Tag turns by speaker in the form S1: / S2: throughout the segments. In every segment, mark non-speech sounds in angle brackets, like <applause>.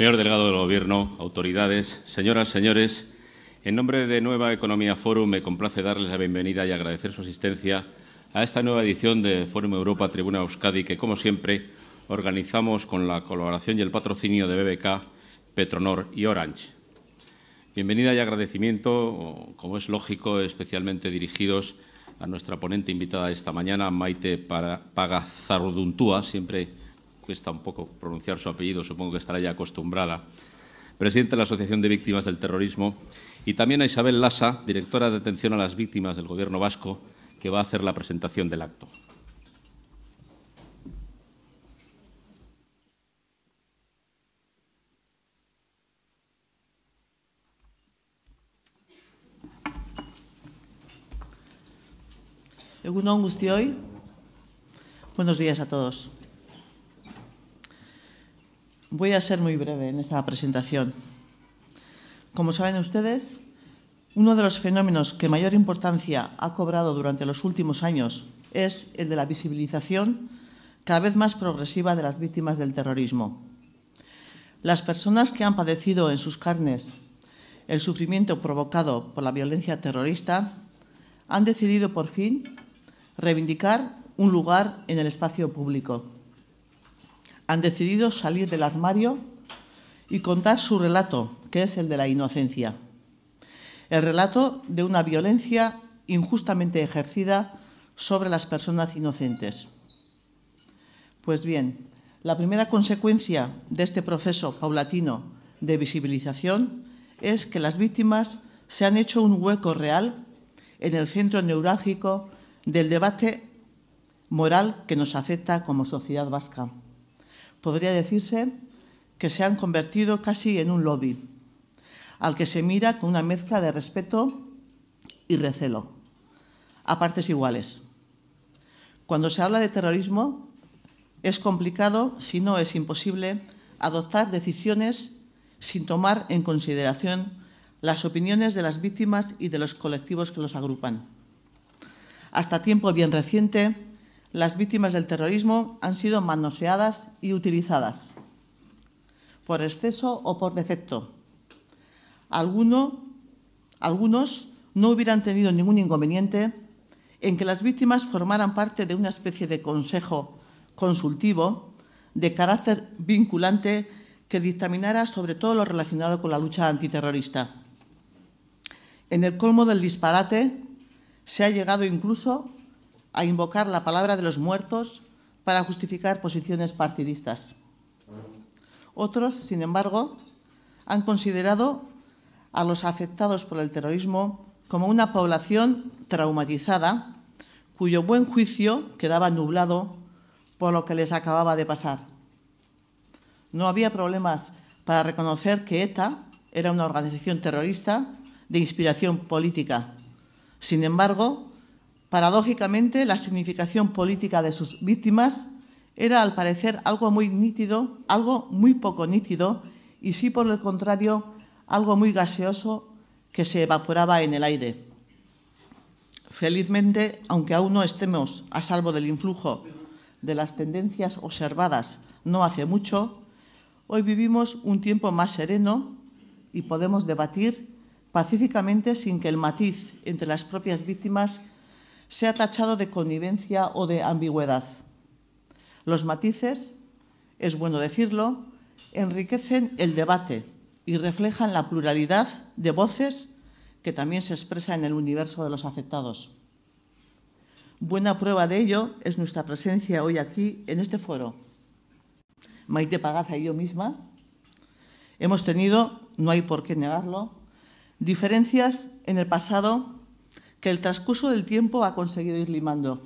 S1: Señor Delgado del Gobierno, autoridades, señoras, señores, en nombre de Nueva Economía Forum me complace darles la bienvenida y agradecer su asistencia a esta nueva edición de Forum Europa Tribuna Euskadi que, como siempre, organizamos con la colaboración y el patrocinio de BBK, Petronor y Orange. Bienvenida y agradecimiento, como es lógico, especialmente dirigidos a nuestra ponente invitada esta mañana, Maite Pagazarduntúa, siempre está un poco pronunciar su apellido, supongo que estará ya acostumbrada, presidenta de la Asociación de Víctimas del Terrorismo, y también a Isabel Lasa, directora de atención a las víctimas del Gobierno vasco, que va a hacer la presentación del acto.
S2: Buenos días a todos. Voy a ser muy breve en esta presentación. Como saben ustedes, uno de los fenómenos que mayor importancia ha cobrado durante los últimos años es el de la visibilización cada vez más progresiva de las víctimas del terrorismo. Las personas que han padecido en sus carnes el sufrimiento provocado por la violencia terrorista han decidido por fin reivindicar un lugar en el espacio público han decidido salir del armario y contar su relato, que es el de la inocencia. El relato de una violencia injustamente ejercida sobre las personas inocentes. Pues bien, la primera consecuencia de este proceso paulatino de visibilización es que las víctimas se han hecho un hueco real en el centro neurálgico del debate moral que nos afecta como sociedad vasca podría decirse que se han convertido casi en un lobby, al que se mira con una mezcla de respeto y recelo, a partes iguales. Cuando se habla de terrorismo, es complicado, si no es imposible, adoptar decisiones sin tomar en consideración las opiniones de las víctimas y de los colectivos que los agrupan. Hasta tiempo bien reciente, las víctimas del terrorismo han sido manoseadas y utilizadas por exceso o por defecto. algunos no hubieran tenido ningún inconveniente en que las víctimas formaran parte de una especie de consejo consultivo de carácter vinculante que dictaminara sobre todo lo relacionado con la lucha antiterrorista. En el colmo del disparate se ha llegado incluso a invocar la palabra de los muertos para justificar posiciones partidistas. Otros, sin embargo, han considerado a los afectados por el terrorismo como una población traumatizada cuyo buen juicio quedaba nublado por lo que les acababa de pasar. No había problemas para reconocer que ETA era una organización terrorista de inspiración política. Sin embargo, Paradójicamente, la significación política de sus víctimas era al parecer algo muy nítido, algo muy poco nítido, y sí por el contrario, algo muy gaseoso que se evaporaba en el aire. Felizmente, aunque aún no estemos a salvo del influjo de las tendencias observadas no hace mucho, hoy vivimos un tiempo más sereno y podemos debatir pacíficamente sin que el matiz entre las propias víctimas se ha tachado de connivencia o de ambigüedad. Los matices, es bueno decirlo, enriquecen el debate y reflejan la pluralidad de voces que también se expresa en el universo de los afectados. Buena prueba de ello es nuestra presencia hoy aquí en este foro. Maite Pagaza y yo misma hemos tenido, no hay por qué negarlo, diferencias en el pasado que el transcurso del tiempo ha conseguido ir limando.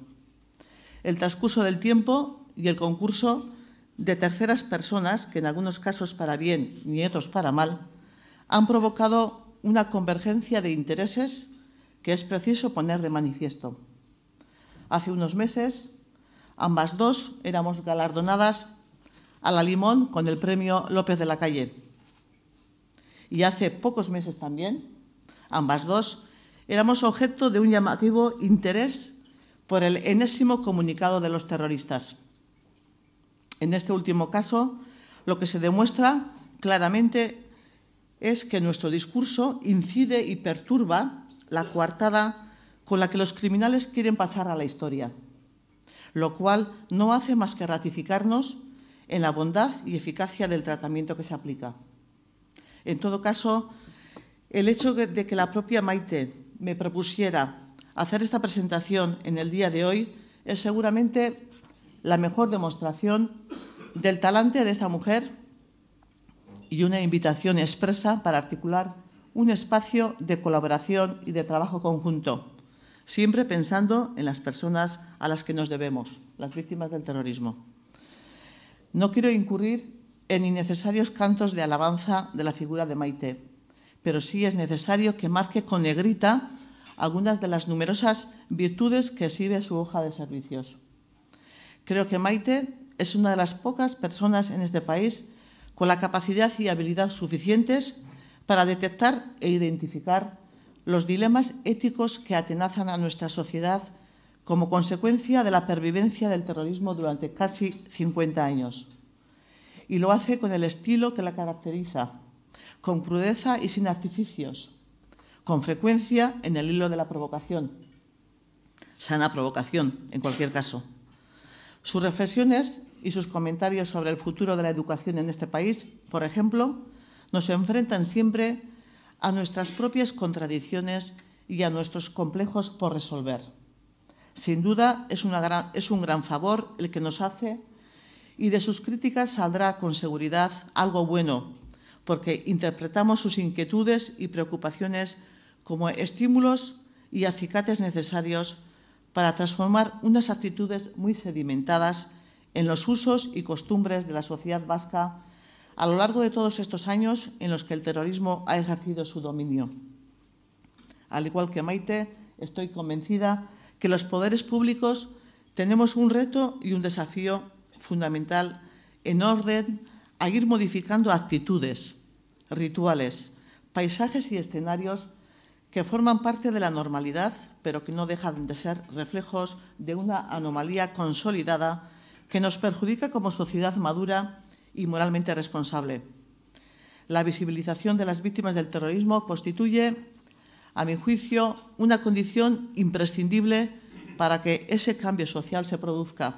S2: El transcurso del tiempo y el concurso de terceras personas, que en algunos casos para bien y otros para mal, han provocado una convergencia de intereses que es preciso poner de manifiesto. Hace unos meses, ambas dos éramos galardonadas a la Limón con el premio López de la Calle. Y hace pocos meses también, ambas dos éramos objeto de un llamativo interés por el enésimo comunicado de los terroristas. En este último caso, lo que se demuestra claramente es que nuestro discurso incide y perturba la coartada con la que los criminales quieren pasar a la historia, lo cual no hace más que ratificarnos en la bondad y eficacia del tratamiento que se aplica. En todo caso, el hecho de que la propia Maite me propusiera hacer esta presentación en el día de hoy es seguramente la mejor demostración del talante de esta mujer y una invitación expresa para articular un espacio de colaboración y de trabajo conjunto, siempre pensando en las personas a las que nos debemos, las víctimas del terrorismo. No quiero incurrir en innecesarios cantos de alabanza de la figura de Maite, pero sí es necesario que marque con negrita algunas de las numerosas virtudes que exhibe su hoja de servicios. Creo que Maite es una de las pocas personas en este país con la capacidad y habilidad suficientes para detectar e identificar los dilemas éticos que atenazan a nuestra sociedad como consecuencia de la pervivencia del terrorismo durante casi 50 años. Y lo hace con el estilo que la caracteriza, con crudeza y sin artificios, con frecuencia en el hilo de la provocación, sana provocación en cualquier caso. Sus reflexiones y sus comentarios sobre el futuro de la educación en este país, por ejemplo, nos enfrentan siempre a nuestras propias contradicciones y a nuestros complejos por resolver. Sin duda, es, un gran favor el que nos hace y de sus críticas saldrá con seguridad algo bueno porque interpretamos sus inquietudes y preocupaciones como estímulos y acicates necesarios para transformar unas actitudes muy sedimentadas en los usos y costumbres de la sociedad vasca a lo largo de todos estos años en los que el terrorismo ha ejercido su dominio. Al igual que Maite, estoy convencida que los poderes públicos tenemos un reto y un desafío fundamental en orden a ir modificando actitudes, rituales, paisajes y escenarios que forman parte de la normalidad, pero que no dejan de ser reflejos de una anomalía consolidada que nos perjudica como sociedad madura y moralmente responsable. La visibilización de las víctimas del terrorismo constituye, a mi juicio, una condición imprescindible para que ese cambio social se produzca.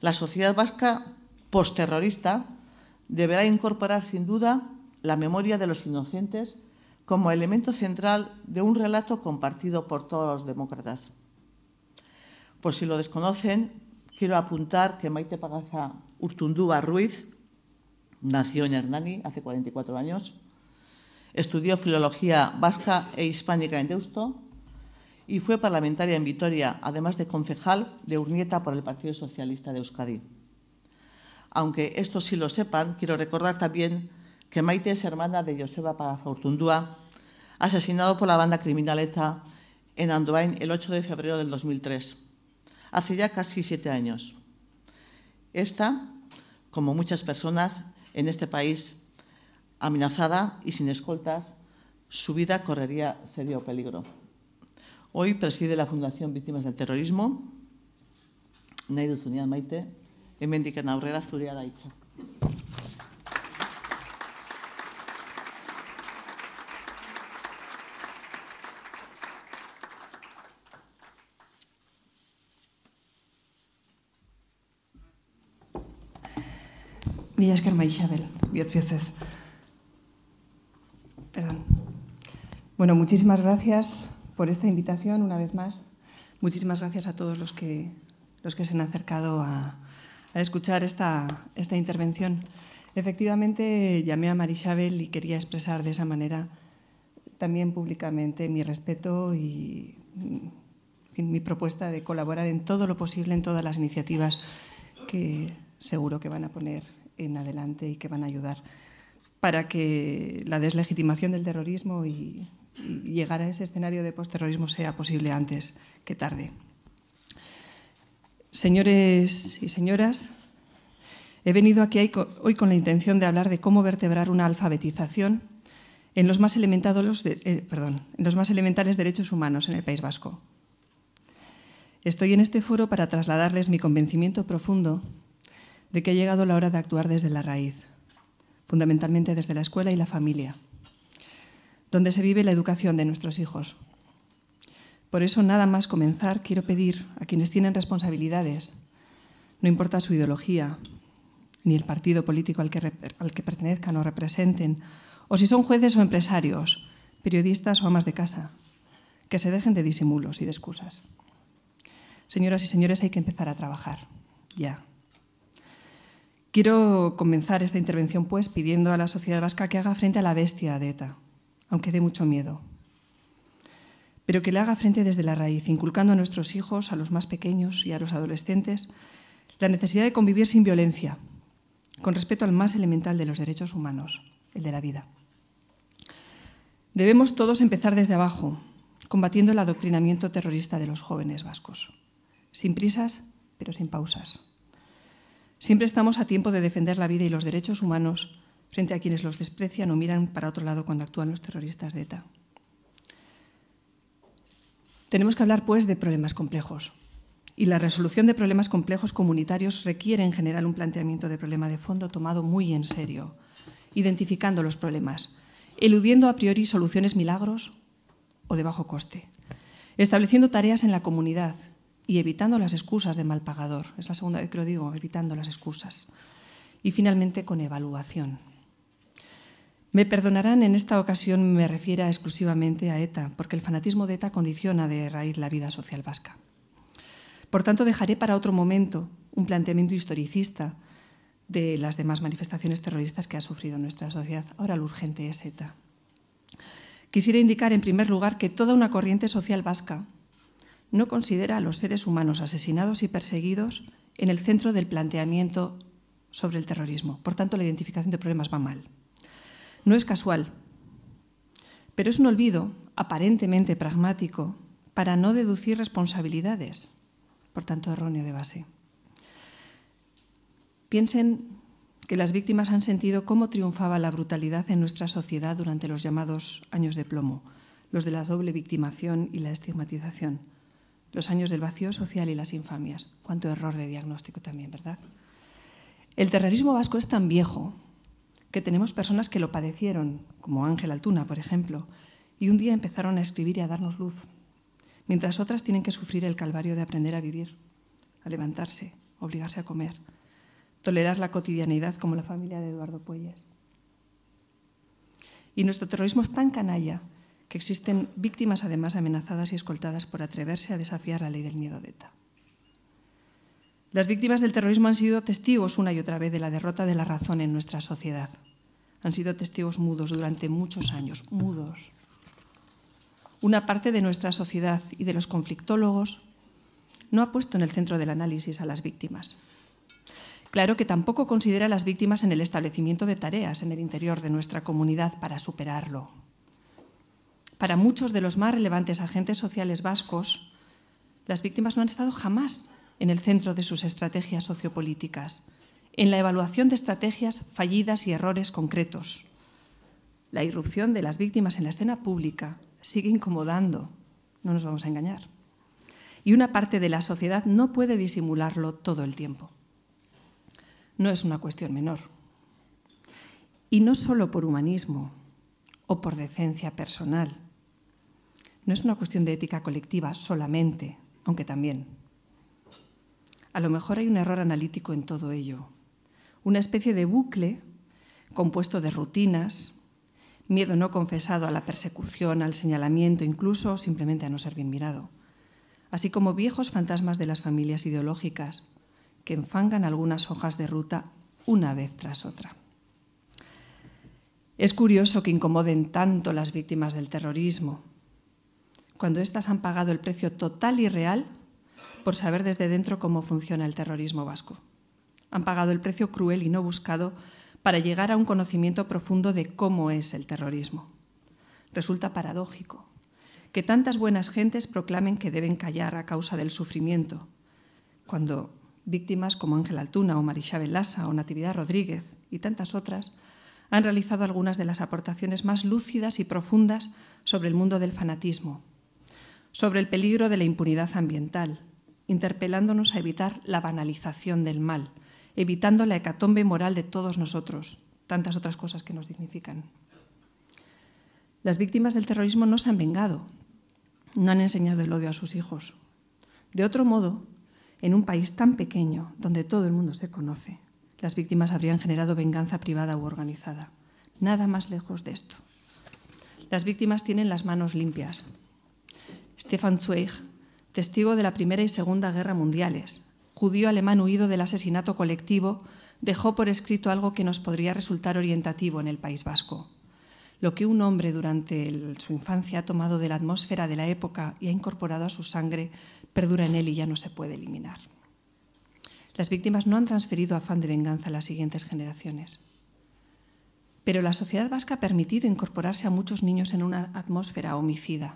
S2: La sociedad vasca posterrorista deberá incorporar sin duda la memoria de los inocentes como elemento central de un relato compartido por todos los demócratas. Por si lo desconocen, quiero apuntar que Maite Pagaza Urtundúa Ruiz nació en Hernani hace 44 años, estudió filología vasca e hispánica en Deusto y fue parlamentaria en Vitoria, además de concejal de Urnieta por el Partido Socialista de Euskadi. Aunque estos sí lo sepan, quiero recordar también que Maite es hermana de Joseba Pagaza Urtundúa, asesinado por la banda criminal ETA en Andoain el 8 de febrero del 2003, hace ya casi siete años. Esta, como muchas personas en este país, amenazada y sin escoltas, su vida correría serio peligro. Hoy preside la Fundación Víctimas del Terrorismo, Naido Zunian Maite, hemendiken aurrera zurea da hitza.
S3: Isabel, biotz Perdón. Bueno, muchísimas gracias por esta invitación una vez más. Muchísimas gracias a todos los que, los que se han acercado a, al escuchar esta, intervención. Efectivamente, llamé a Marisabel y quería expresar de esa manera también públicamente mi respeto y mm, mi propuesta de colaborar en todo lo posible en todas las iniciativas que seguro que van a poner en adelante y que van a ayudar para que la deslegitimación del terrorismo y, llegar a ese escenario de posterrorismo sea posible antes que tarde. Señores y señoras, he venido aquí hoy con la intención de hablar de cómo vertebrar una alfabetización en los más, eh, en los más elementales derechos humanos en el País Vasco. Estoy en este foro para trasladarles mi convencimiento profundo de que ha llegado la hora de actuar desde la raíz, fundamentalmente desde la escuela y la familia, donde se vive la educación de nuestros hijos, por eso, nada más comenzar, quiero pedir a quienes tienen responsabilidades, no importa su ideología, ni el partido político al que, al que pertenezcan o representen, o si son jueces o empresarios, periodistas o amas de casa, que se dejen de disimulos y de excusas. Señoras y señores, hay que empezar a trabajar, ya. Quiero comenzar esta intervención, pues, pidiendo a la sociedad vasca que haga frente a la bestia de ETA, aunque dé mucho miedo, pero que le haga frente desde la raíz, inculcando a nuestros hijos, a los más pequeños y a los adolescentes, la necesidad de convivir sin violencia, con respeto al más elemental de los derechos humanos, el de la vida. Debemos todos empezar desde abajo, combatiendo el adoctrinamiento terrorista de los jóvenes vascos, sin prisas, pero sin pausas. Siempre estamos a tiempo de defender la vida y los derechos humanos frente a quienes los desprecian o miran para otro lado cuando actúan los terroristas de ETA. Tenemos que hablar, pues, de problemas complejos. Y la resolución de problemas complejos comunitarios requiere, en general, un planteamiento de problema de fondo tomado muy en serio, identificando los problemas, eludiendo a priori soluciones milagros o de bajo coste, estableciendo tareas en la comunidad y evitando las excusas de mal pagador. Es la segunda vez que lo digo, evitando las excusas. Y finalmente con evaluación. Me perdonarán en esta ocasión me refiera exclusivamente a ETA, porque el fanatismo de ETA condiciona de raíz la vida social vasca. Por tanto, dejaré para otro momento un planteamiento historicista de las demás manifestaciones terroristas que ha sufrido nuestra sociedad. Ahora lo urgente es ETA. Quisiera indicar, en primer lugar, que toda una corriente social vasca no considera a los seres humanos asesinados y perseguidos en el centro del planteamiento sobre el terrorismo. Por tanto, la identificación de problemas va mal no es casual, pero es un olvido aparentemente pragmático para no deducir responsabilidades, por tanto erróneo de base. Piensen que las víctimas han sentido cómo triunfaba la brutalidad en nuestra sociedad durante los llamados años de plomo, los de la doble victimación y la estigmatización, los años del vacío social y las infamias. Cuánto error de diagnóstico también, ¿verdad? El terrorismo vasco es tan viejo que tenemos personas que lo padecieron, como Ángel Altuna, por ejemplo, y un día empezaron a escribir y a darnos luz, mientras otras tienen que sufrir el calvario de aprender a vivir, a levantarse, obligarse a comer, tolerar la cotidianidad como la familia de Eduardo Puelles. Y nuestro terrorismo es tan canalla que existen víctimas además amenazadas y escoltadas por atreverse a desafiar la ley del miedo de ETA. Las víctimas del terrorismo han sido testigos una y otra vez de la derrota de la razón en nuestra sociedad. Han sido testigos mudos durante muchos años, mudos. Una parte de nuestra sociedad y de los conflictólogos no ha puesto en el centro del análisis a las víctimas. Claro que tampoco considera a las víctimas en el establecimiento de tareas en el interior de nuestra comunidad para superarlo. Para muchos de los más relevantes agentes sociales vascos, las víctimas no han estado jamás en el centro de sus estrategias sociopolíticas, en la evaluación de estrategias fallidas y errores concretos. La irrupción de las víctimas en la escena pública sigue incomodando, no nos vamos a engañar. Y una parte de la sociedad no puede disimularlo todo el tiempo. No es una cuestión menor. Y no solo por humanismo o por decencia personal. No es una cuestión de ética colectiva solamente, aunque también a lo mejor hay un error analítico en todo ello. Una especie de bucle compuesto de rutinas, miedo no confesado a la persecución, al señalamiento, incluso simplemente a no ser bien mirado, así como viejos fantasmas de las familias ideológicas que enfangan algunas hojas de ruta una vez tras otra. Es curioso que incomoden tanto las víctimas del terrorismo, cuando éstas han pagado el precio total y real por saber desde dentro cómo funciona el terrorismo vasco. Han pagado el precio cruel y no buscado para llegar a un conocimiento profundo de cómo es el terrorismo. Resulta paradójico que tantas buenas gentes proclamen que deben callar a causa del sufrimiento, cuando víctimas como Ángel Altuna o Marisabel Lassa o Natividad Rodríguez y tantas otras han realizado algunas de las aportaciones más lúcidas y profundas sobre el mundo del fanatismo, sobre el peligro de la impunidad ambiental, interpelándonos a evitar la banalización del mal, evitando la hecatombe moral de todos nosotros, tantas otras cosas que nos dignifican. Las víctimas del terrorismo no se han vengado, no han enseñado el odio a sus hijos. De otro modo, en un país tan pequeño, donde todo el mundo se conoce, las víctimas habrían generado venganza privada u organizada. Nada más lejos de esto. Las víctimas tienen las manos limpias. Stefan Zweig testigo de la Primera y Segunda Guerra Mundiales, judío alemán huido del asesinato colectivo, dejó por escrito algo que nos podría resultar orientativo en el País Vasco. Lo que un hombre durante su infancia ha tomado de la atmósfera de la época y ha incorporado a su sangre perdura en él y ya no se puede eliminar. Las víctimas no han transferido afán de venganza a las siguientes generaciones. Pero la sociedad vasca ha permitido incorporarse a muchos niños en una atmósfera homicida,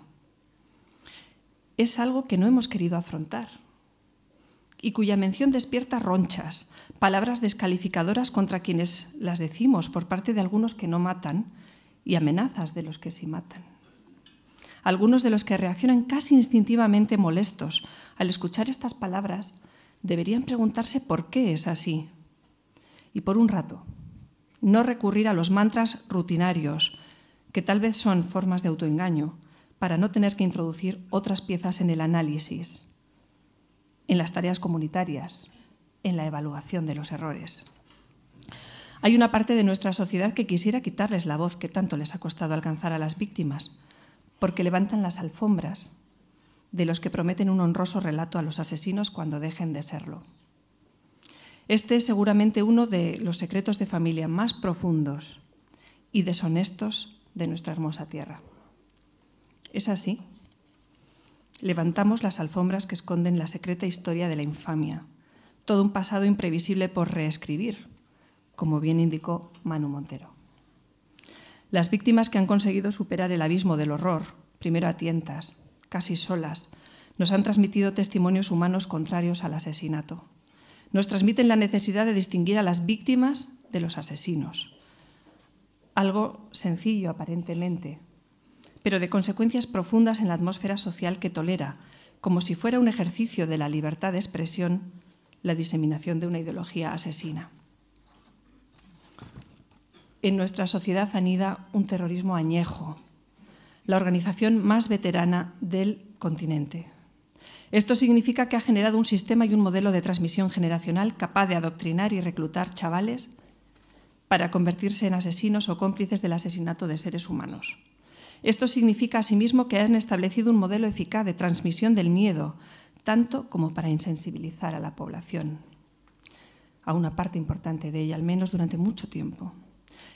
S3: es algo que no hemos querido afrontar y cuya mención despierta ronchas, palabras descalificadoras contra quienes las decimos por parte de algunos que no matan y amenazas de los que sí matan. Algunos de los que reaccionan casi instintivamente molestos al escuchar estas palabras deberían preguntarse por qué es así. Y por un rato, no recurrir a los mantras rutinarios, que tal vez son formas de autoengaño, para no tener que introducir otras piezas en el análisis, en las tareas comunitarias, en la evaluación de los errores. Hay una parte de nuestra sociedad que quisiera quitarles la voz que tanto les ha costado alcanzar a las víctimas, porque levantan las alfombras de los que prometen un honroso relato a los asesinos cuando dejen de serlo. Este es seguramente uno de los secretos de familia más profundos y deshonestos de nuestra hermosa tierra. Es así. Levantamos las alfombras que esconden la secreta historia de la infamia, todo un pasado imprevisible por reescribir, como bien indicó Manu Montero. Las víctimas que han conseguido superar el abismo del horror, primero a tientas, casi solas, nos han transmitido testimonios humanos contrarios al asesinato. Nos transmiten la necesidad de distinguir a las víctimas de los asesinos. Algo sencillo aparentemente, pero de consecuencias profundas en la atmósfera social que tolera, como si fuera un ejercicio de la libertad de expresión, la diseminación de una ideología asesina. En nuestra sociedad anida un terrorismo añejo, la organización más veterana del continente. Esto significa que ha generado un sistema y un modelo de transmisión generacional capaz de adoctrinar y reclutar chavales para convertirse en asesinos o cómplices del asesinato de seres humanos. Esto significa asimismo que han establecido un modelo eficaz de transmisión del miedo, tanto como para insensibilizar a la población, a una parte importante de ella, al menos durante mucho tiempo.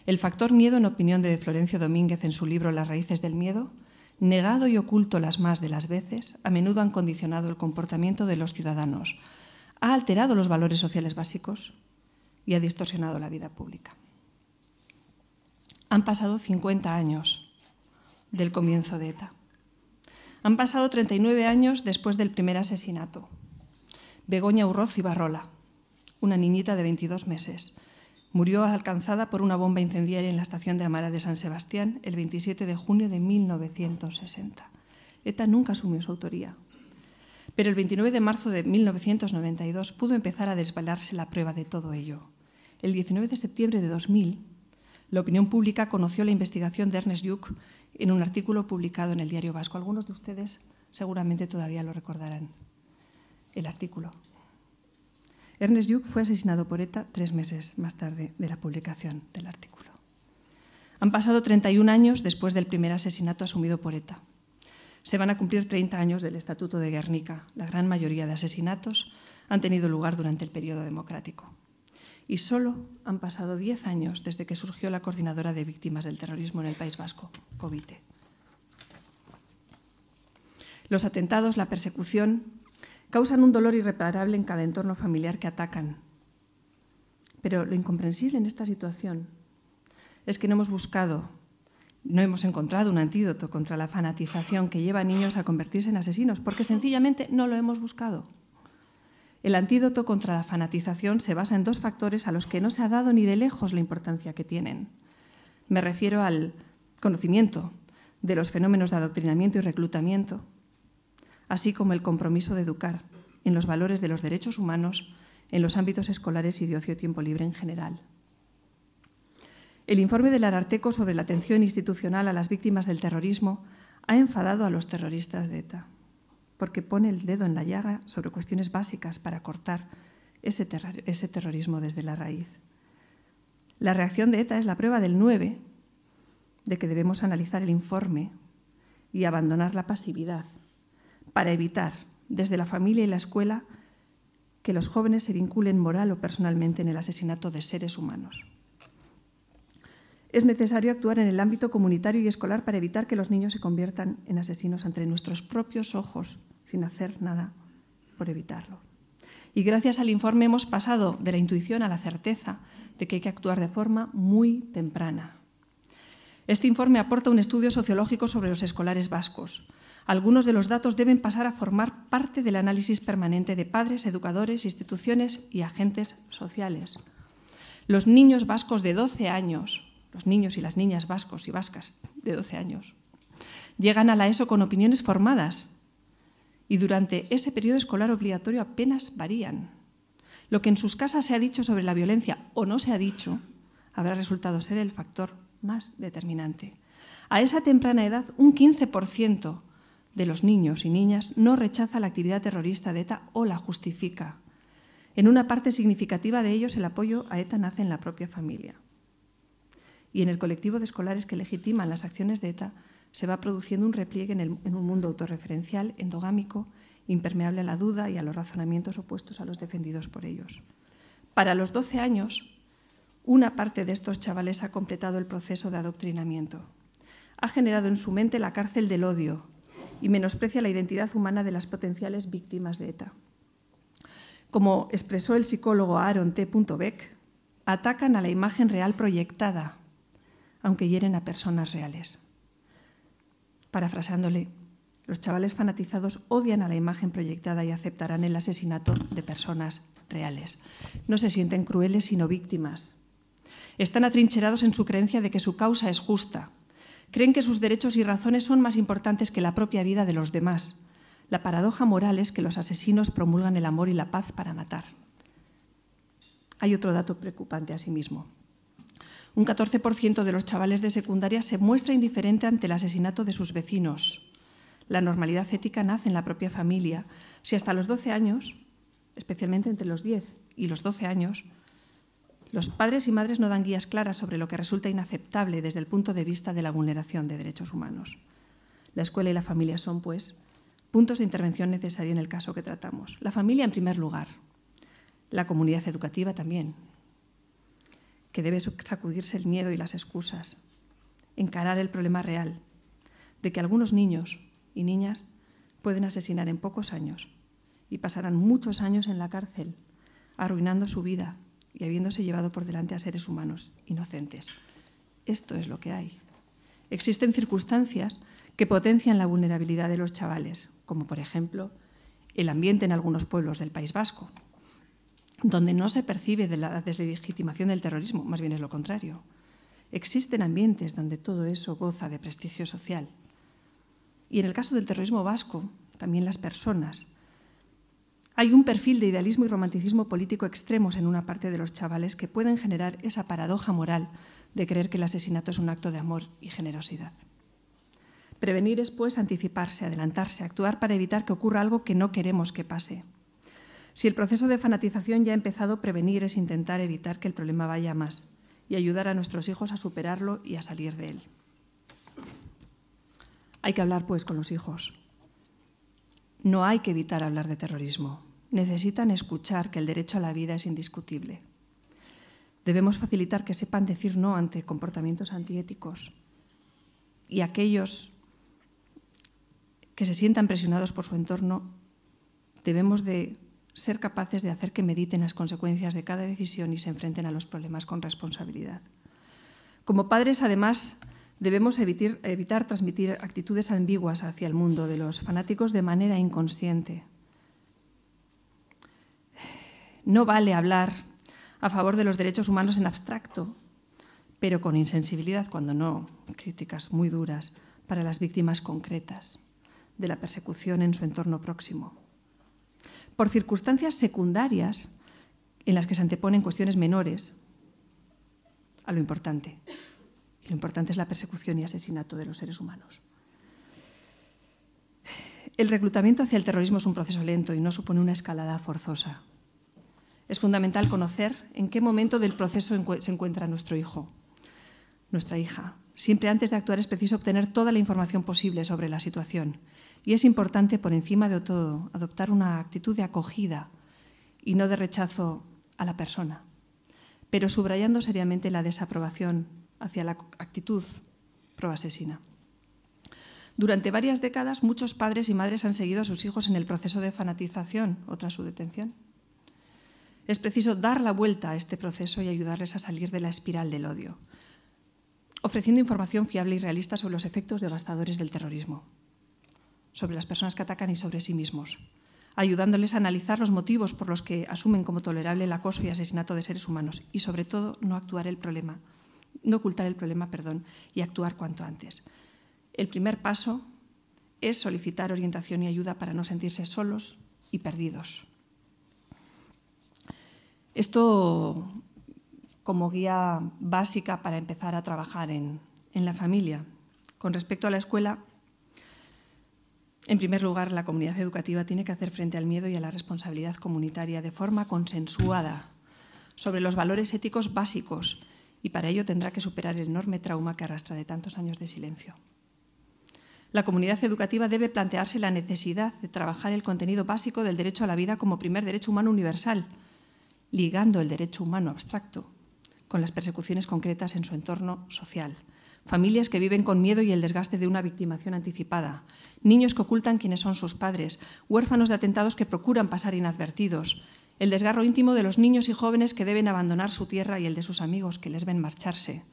S3: El factor miedo, en opinión de Florencio Domínguez en su libro Las raíces del miedo, negado y oculto las más de las veces, a menudo han condicionado el comportamiento de los ciudadanos, ha alterado los valores sociales básicos y ha distorsionado la vida pública. Han pasado 50 años del comienzo de ETA. Han pasado 39 años después del primer asesinato. Begoña Urroz Ibarrola, una niñita de 22 meses, murió alcanzada por una bomba incendiaria en la estación de Amara de San Sebastián el 27 de junio de 1960. ETA nunca asumió su autoría. Pero el 29 de marzo de 1992 pudo empezar a desvalarse la prueba de todo ello. El 19 de septiembre de 2000, la opinión pública conoció la investigación de Ernest Lluch en un artículo publicado en el Diario Vasco. Algunos de ustedes seguramente todavía lo recordarán, el artículo. Ernest Yuk fue asesinado por ETA tres meses más tarde de la publicación del artículo. Han pasado 31 años después del primer asesinato asumido por ETA. Se van a cumplir 30 años del Estatuto de Guernica. La gran mayoría de asesinatos han tenido lugar durante el periodo democrático y solo han pasado diez años desde que surgió la Coordinadora de Víctimas del Terrorismo en el País Vasco, COVITE. Los atentados, la persecución, causan un dolor irreparable en cada entorno familiar que atacan. Pero lo incomprensible en esta situación es que no hemos buscado, no hemos encontrado un antídoto contra la fanatización que lleva a niños a convertirse en asesinos, porque sencillamente no lo hemos buscado. El antídoto contra la fanatización se basa en dos factores a los que no se ha dado ni de lejos la importancia que tienen. Me refiero al conocimiento de los fenómenos de adoctrinamiento y reclutamiento, así como el compromiso de educar en los valores de los derechos humanos en los ámbitos escolares y de ocio tiempo libre en general. El informe del Ararteco sobre la atención institucional a las víctimas del terrorismo ha enfadado a los terroristas de ETA porque pone el dedo en la llaga sobre cuestiones básicas para cortar ese, terrorismo desde la raíz. La reacción de ETA es la prueba del 9 de que debemos analizar el informe y abandonar la pasividad para evitar, desde la familia y la escuela, que los jóvenes se vinculen moral o personalmente en el asesinato de seres humanos. Es necesario actuar en el ámbito comunitario y escolar para evitar que los niños se conviertan en asesinos ante nuestros propios ojos, sin hacer nada por evitarlo. Y gracias al informe hemos pasado de la intuición a la certeza de que hay que actuar de forma muy temprana. Este informe aporta un estudio sociológico sobre los escolares vascos. Algunos de los datos deben pasar a formar parte del análisis permanente de padres, educadores, instituciones y agentes sociales. Los niños vascos de 12 años los niños y las niñas vascos y vascas de 12 años, llegan a la ESO con opiniones formadas y durante ese periodo escolar obligatorio apenas varían. Lo que en sus casas se ha dicho sobre la violencia o no se ha dicho habrá resultado ser el factor más determinante. A esa temprana edad, un 15% de los niños y niñas no rechaza la actividad terrorista de ETA o la justifica. En una parte significativa de ellos, el apoyo a ETA nace en la propia familia y en el colectivo de escolares que legitiman las acciones de ETA, se va produciendo un repliegue en, un mundo autorreferencial, endogámico, impermeable a la duda y a los razonamientos opuestos a los defendidos por ellos. Para los 12 años, una parte de estos chavales ha completado el proceso de adoctrinamiento. Ha generado en su mente la cárcel del odio y menosprecia la identidad humana de las potenciales víctimas de ETA. Como expresó el psicólogo Aaron T. Beck, atacan a la imagen real proyectada, aunque hieren a personas reales. Parafrasándole, los chavales fanatizados odian a la imagen proyectada y aceptarán el asesinato de personas reales. No se sienten crueles sino víctimas. Están atrincherados en su creencia de que su causa es justa. Creen que sus derechos y razones son más importantes que la propia vida de los demás. La paradoja moral es que los asesinos promulgan el amor y la paz para matar. Hay otro dato preocupante asimismo. Sí un 14% de los chavales de secundaria se muestra indiferente ante el asesinato de sus vecinos. La normalidad ética nace en la propia familia. Si hasta los 12 años, especialmente entre los 10 y los 12 años, los padres y madres no dan guías claras sobre lo que resulta inaceptable desde el punto de vista de la vulneración de derechos humanos. La escuela y la familia son, pues, puntos de intervención necesarios en el caso que tratamos. La familia, en primer lugar. La comunidad educativa también, debe sacudirse el miedo y las excusas, encarar el problema real de que algunos niños y niñas pueden asesinar en pocos años y pasarán muchos años en la cárcel, arruinando su vida y habiéndose llevado por delante a seres humanos inocentes. Esto es lo que hay. Existen circunstancias que potencian la vulnerabilidad de los chavales, como por ejemplo el ambiente en algunos pueblos del País Vasco, donde no se percibe la deslegitimación del terrorismo, más bien es lo contrario. Existen ambientes donde todo eso goza de prestigio social. Y en el caso del terrorismo vasco, también las personas. Hay un perfil de idealismo y romanticismo político extremos en una parte de los chavales que pueden generar esa paradoja moral de creer que el asesinato es un acto de amor y generosidad. Prevenir es, pues, anticiparse, adelantarse, actuar para evitar que ocurra algo que no queremos que pase. Si el proceso de fanatización ya ha empezado, prevenir es intentar evitar que el problema vaya más y ayudar a nuestros hijos a superarlo y a salir de él. Hay que hablar, pues, con los hijos. No hay que evitar hablar de terrorismo. Necesitan escuchar que el derecho a la vida es indiscutible. Debemos facilitar que sepan decir no ante comportamientos antiéticos. Y aquellos que se sientan presionados por su entorno, debemos de ser capaces de hacer que mediten las consecuencias de cada decisión y se enfrenten a los problemas con responsabilidad. Como padres, además, debemos evitar, transmitir actitudes ambiguas hacia el mundo de los fanáticos de manera inconsciente. No vale hablar a favor de los derechos humanos en abstracto, pero con insensibilidad, cuando no, críticas muy duras para las víctimas concretas de la persecución en su entorno próximo por circunstancias secundarias en las que se anteponen cuestiones menores a lo importante. lo importante es la persecución y asesinato de los seres humanos. El reclutamiento hacia el terrorismo es un proceso lento y no supone una escalada forzosa. Es fundamental conocer en qué momento del proceso se encuentra nuestro hijo, nuestra hija. Siempre antes de actuar es preciso obtener toda la información posible sobre la situación y es importante, por encima de todo, adoptar una actitud de acogida y no de rechazo a la persona, pero subrayando seriamente la desaprobación hacia la actitud pro-asesina. Durante varias décadas, muchos padres y madres han seguido a sus hijos en el proceso de fanatización o tras su detención. Es preciso dar la vuelta a este proceso y ayudarles a salir de la espiral del odio, ofreciendo información fiable y realista sobre los efectos devastadores del terrorismo sobre las personas que atacan y sobre sí mismos, ayudándoles a analizar los motivos por los que asumen como tolerable el acoso y asesinato de seres humanos y, sobre todo, no actuar el problema, no ocultar el problema, perdón, y actuar cuanto antes. El primer paso es solicitar orientación y ayuda para no sentirse solos y perdidos. Esto como guía básica para empezar a trabajar en la familia. Con respecto a la escuela, en primer lugar, la comunidad educativa tiene que hacer frente al miedo y a la responsabilidad comunitaria de forma consensuada sobre los valores éticos básicos y para ello tendrá que superar el enorme trauma que arrastra de tantos años de silencio. La comunidad educativa debe plantearse la necesidad de trabajar el contenido básico del derecho a la vida como primer derecho humano universal, ligando el derecho humano abstracto con las persecuciones concretas en su entorno social familias que viven con miedo y el desgaste de una victimación anticipada, niños que ocultan quiénes son sus padres, huérfanos de atentados que procuran pasar inadvertidos, el desgarro íntimo de los niños y jóvenes que deben abandonar su tierra y el de sus amigos que les ven marcharse,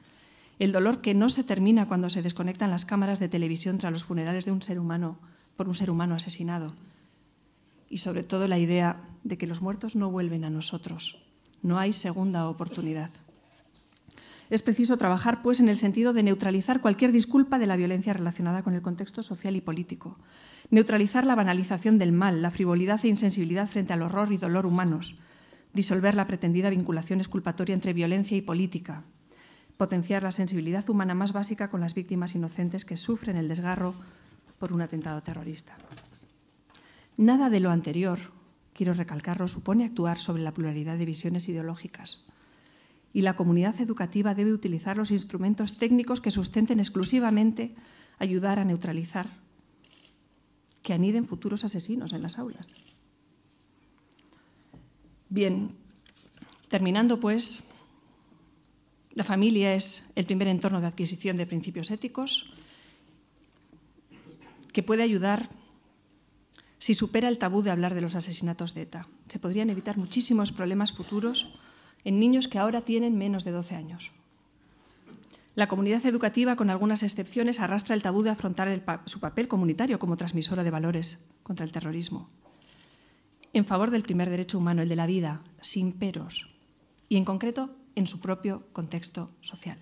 S3: el dolor que no se termina cuando se desconectan las cámaras de televisión tras los funerales de un ser humano por un ser humano asesinado, y sobre todo la idea de que los muertos no vuelven a nosotros. No hay segunda oportunidad. Es preciso trabajar, pues, en el sentido de neutralizar cualquier disculpa de la violencia relacionada con el contexto social y político, neutralizar la banalización del mal, la frivolidad e insensibilidad frente al horror y dolor humanos, disolver la pretendida vinculación exculpatoria entre violencia y política, potenciar la sensibilidad humana más básica con las víctimas inocentes que sufren el desgarro por un atentado terrorista. Nada de lo anterior, quiero recalcarlo, supone actuar sobre la pluralidad de visiones ideológicas y la comunidad educativa debe utilizar los instrumentos técnicos que sustenten exclusivamente ayudar a neutralizar que aniden futuros asesinos en las aulas. Bien, terminando pues, la familia es el primer entorno de adquisición de principios éticos que puede ayudar si supera el tabú de hablar de los asesinatos de ETA. Se podrían evitar muchísimos problemas futuros en niños que ahora tienen menos de 12 años. La comunidad educativa, con algunas excepciones, arrastra el tabú de afrontar su papel comunitario como transmisora de valores contra el terrorismo. En favor del primer derecho humano, el de la vida, sin peros, y en concreto en su propio contexto social.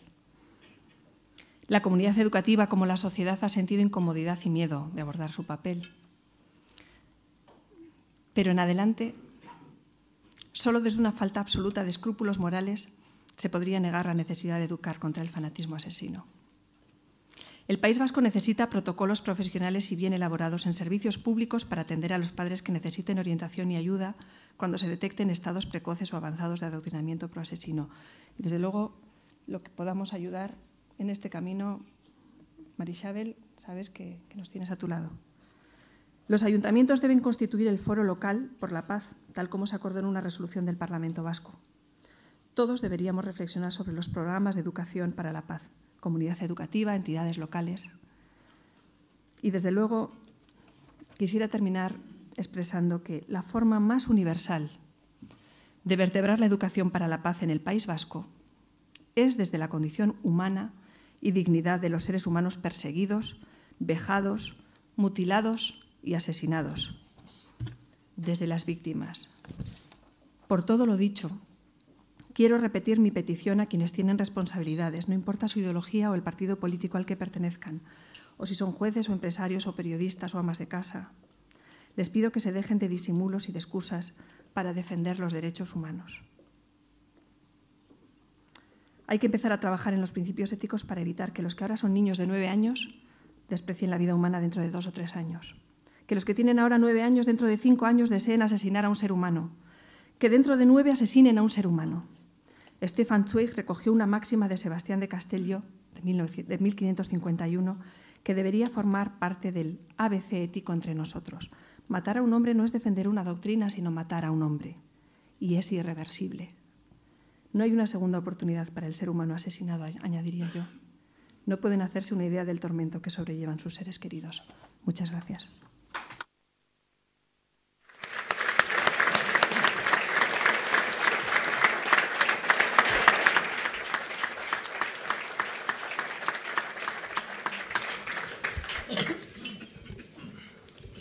S3: La comunidad educativa, como la sociedad, ha sentido incomodidad y miedo de abordar su papel. Pero en adelante Solo desde una falta absoluta de escrúpulos morales se podría negar la necesidad de educar contra el fanatismo asesino. El País Vasco necesita protocolos profesionales y bien elaborados en servicios públicos para atender a los padres que necesiten orientación y ayuda cuando se detecten estados precoces o avanzados de adoctrinamiento proasesino. Desde luego, lo que podamos ayudar en este camino, Marisabel, sabes que nos tienes a tu lado. Los ayuntamientos deben constituir el foro local por la paz, tal como se acordó en una resolución del Parlamento Vasco. Todos deberíamos reflexionar sobre los programas de educación para la paz, comunidad educativa, entidades locales. Y desde luego, quisiera terminar expresando que la forma más universal de vertebrar la educación para la paz en el País Vasco es desde la condición humana y dignidad de los seres humanos perseguidos, vejados, mutilados y asesinados, desde las víctimas. Por todo lo dicho, quiero repetir mi petición a quienes tienen responsabilidades, no importa su ideología o el partido político al que pertenezcan, o si son jueces o empresarios o periodistas o amas de casa. Les pido que se dejen de disimulos y de excusas para defender los derechos humanos. Hay que empezar a trabajar en los principios éticos para evitar que los que ahora son niños de nueve años desprecien la vida humana dentro de dos o tres años que los que tienen ahora nueve años dentro de cinco años deseen asesinar a un ser humano, que dentro de nueve asesinen a un ser humano. Stefan Zweig recogió una máxima de Sebastián de Castello de 1551 que debería formar parte del ABC ético entre nosotros. Matar a un hombre no es defender una doctrina, sino matar a un hombre. Y es irreversible. No hay una segunda oportunidad para el ser humano asesinado, añadiría yo. No pueden hacerse una idea del tormento que sobrellevan sus seres queridos. Muchas gracias.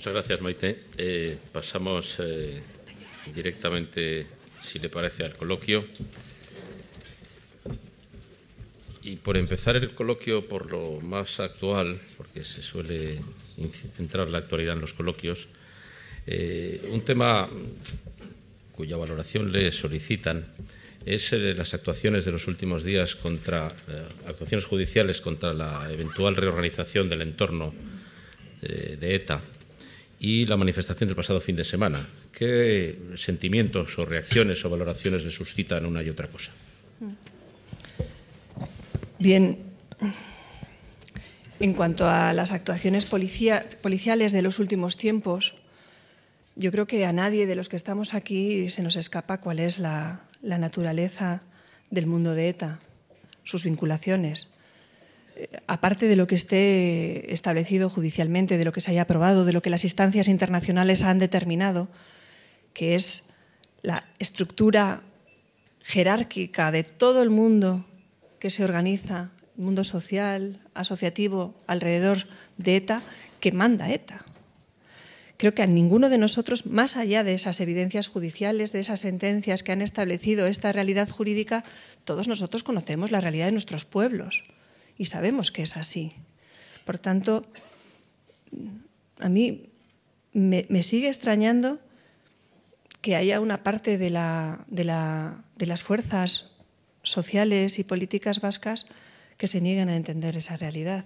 S1: Muchas gracias, Maite. Eh, pasamos eh, directamente, si le parece, al coloquio. Y por empezar el coloquio por lo más actual, porque se suele centrar la actualidad en los coloquios, eh, un tema cuya valoración le solicitan es las actuaciones de los últimos días contra actuaciones judiciales contra la eventual reorganización del entorno de ETA y la manifestación del pasado fin de semana. ¿Qué sentimientos o reacciones o valoraciones le suscitan una y otra cosa?
S3: Bien, en cuanto a las actuaciones policiales de los últimos tiempos, yo creo que a nadie de los que estamos aquí se nos escapa cuál es la naturaleza del mundo de ETA, sus vinculaciones aparte de lo que esté establecido judicialmente, de lo que se haya aprobado, de lo que las instancias internacionales han determinado, que es la estructura jerárquica de todo el mundo que se organiza, el mundo social, asociativo, alrededor de ETA, que manda ETA. Creo que a ninguno de nosotros, más allá de esas evidencias judiciales, de esas sentencias que han establecido esta realidad jurídica, todos nosotros conocemos la realidad de nuestros pueblos y sabemos que es así. Por tanto, a mí me, sigue extrañando que haya una parte de, la, de, de las fuerzas sociales y políticas vascas que se nieguen a entender esa realidad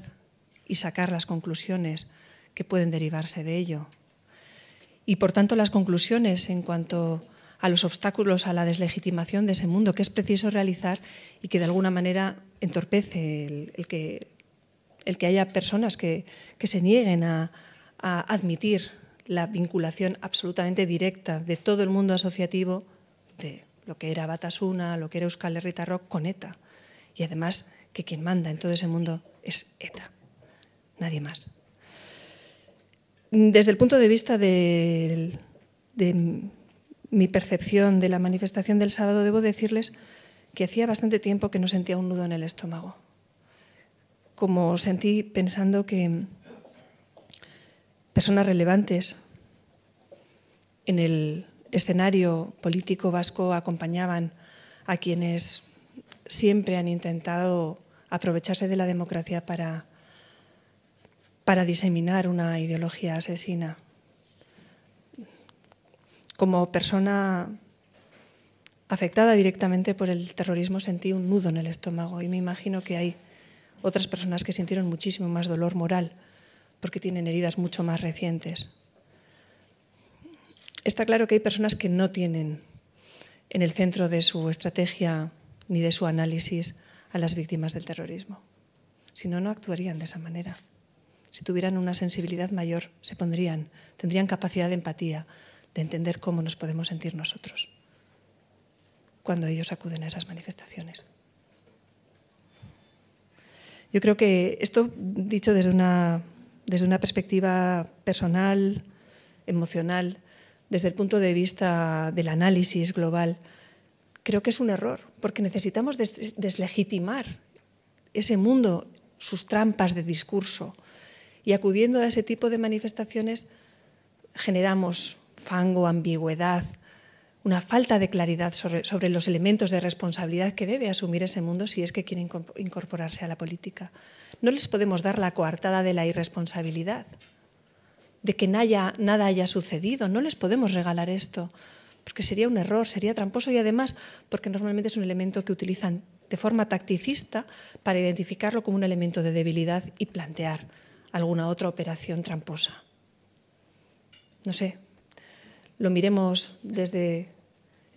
S3: y sacar las conclusiones que pueden derivarse de ello. Y por tanto las conclusiones en cuanto a los obstáculos a la deslegitimación de ese mundo que es preciso realizar y que de alguna manera entorpece el, que, el, que, haya personas que, se nieguen a, admitir la vinculación absolutamente directa de todo el mundo asociativo de lo que era Batasuna, lo que era Euskal Herrita Rock con ETA. Y además que quien manda en todo ese mundo es ETA, nadie más. Desde el punto de vista de mi percepción de la manifestación del sábado, debo decirles que hacía bastante tiempo que no sentía un nudo en el estómago. Como sentí pensando que personas relevantes en el escenario político vasco acompañaban a quienes siempre han intentado aprovecharse de la democracia para, para diseminar una ideología asesina. Como persona afectada directamente por el terrorismo sentí un nudo en el estómago y me imagino que hay otras personas que sintieron muchísimo más dolor moral porque tienen heridas mucho más recientes. Está claro que hay personas que no tienen en el centro de su estrategia ni de su análisis a las víctimas del terrorismo. Si no, no actuarían de esa manera. Si tuvieran una sensibilidad mayor, se pondrían, tendrían capacidad de empatía, de entender cómo nos podemos sentir nosotros cuando ellos acuden a esas manifestaciones. Yo creo que esto, dicho desde una, perspectiva personal, emocional, desde el punto de vista del análisis global, creo que es un error, porque necesitamos deslegitimar ese mundo, sus trampas de discurso. Y acudiendo a ese tipo de manifestaciones generamos fango, ambigüedad, una falta de claridad sobre, los elementos de responsabilidad que debe asumir ese mundo si es que quiere incorporarse a la política. No les podemos dar la coartada de la irresponsabilidad, de que nada haya sucedido, no les podemos regalar esto, porque sería un error, sería tramposo y además porque normalmente es un elemento que utilizan de forma tacticista para identificarlo como un elemento de debilidad y plantear alguna otra operación tramposa. No sé, lo miremos desde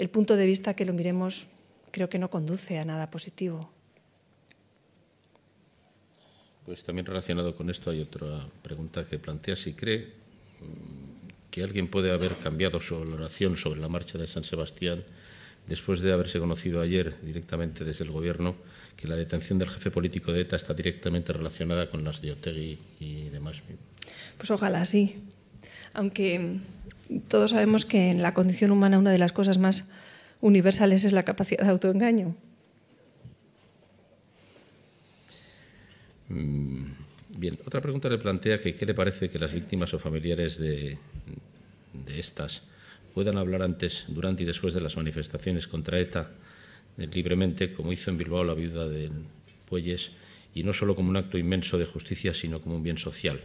S3: el punto de vista que lo miremos creo que no conduce a nada positivo.
S1: Pues también relacionado con esto hay otra pregunta que plantea si cree mm, que alguien puede haber cambiado su valoración sobre la marcha de San Sebastián después de haberse conocido ayer directamente desde el Gobierno que la detención del jefe político de ETA está directamente relacionada con las de Otegui y demás.
S3: Pues ojalá sí, aunque todos sabemos que en la condición humana una de las cosas más universales es la capacidad de autoengaño.
S1: Mm, bien, otra pregunta le plantea que qué le parece que las víctimas o familiares de, estas puedan hablar antes, durante y después de las manifestaciones contra ETA eh, libremente, como hizo en Bilbao la viuda del Puelles, y no solo como un acto inmenso de justicia, sino como un bien social.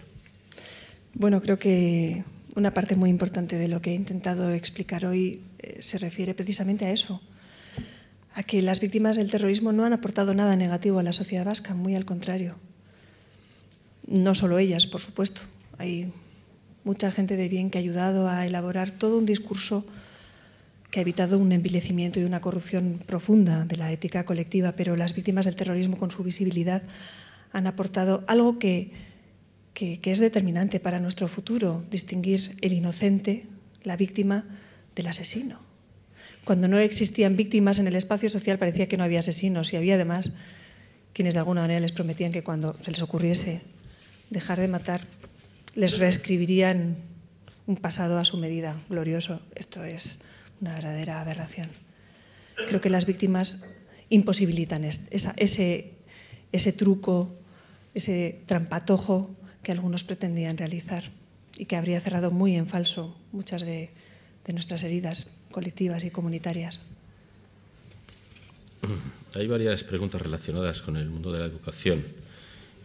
S3: Bueno, creo que una parte muy importante de lo que he intentado explicar hoy eh, se refiere precisamente a eso, a que las víctimas del terrorismo no han aportado nada negativo a la sociedad vasca, muy al contrario. No solo ellas, por supuesto. Hay mucha gente de bien que ha ayudado a elaborar todo un discurso que ha evitado un envilecimiento y una corrupción profunda de la ética colectiva, pero las víctimas del terrorismo con su visibilidad han aportado algo que que, es determinante para nuestro futuro, distinguir el inocente, la víctima, del asesino. Cuando no existían víctimas en el espacio social parecía que no había asesinos y había además quienes de alguna manera les prometían que cuando se les ocurriese dejar de matar, les reescribirían un pasado a su medida, glorioso. Esto es una verdadera aberración. Creo que las víctimas imposibilitan ese, ese truco, ese trampatojo que algunos pretendían realizar y que habría cerrado muy en falso muchas de, nuestras heridas colectivas y comunitarias.
S1: Mm, hay varias preguntas relacionadas con el mundo de la educación,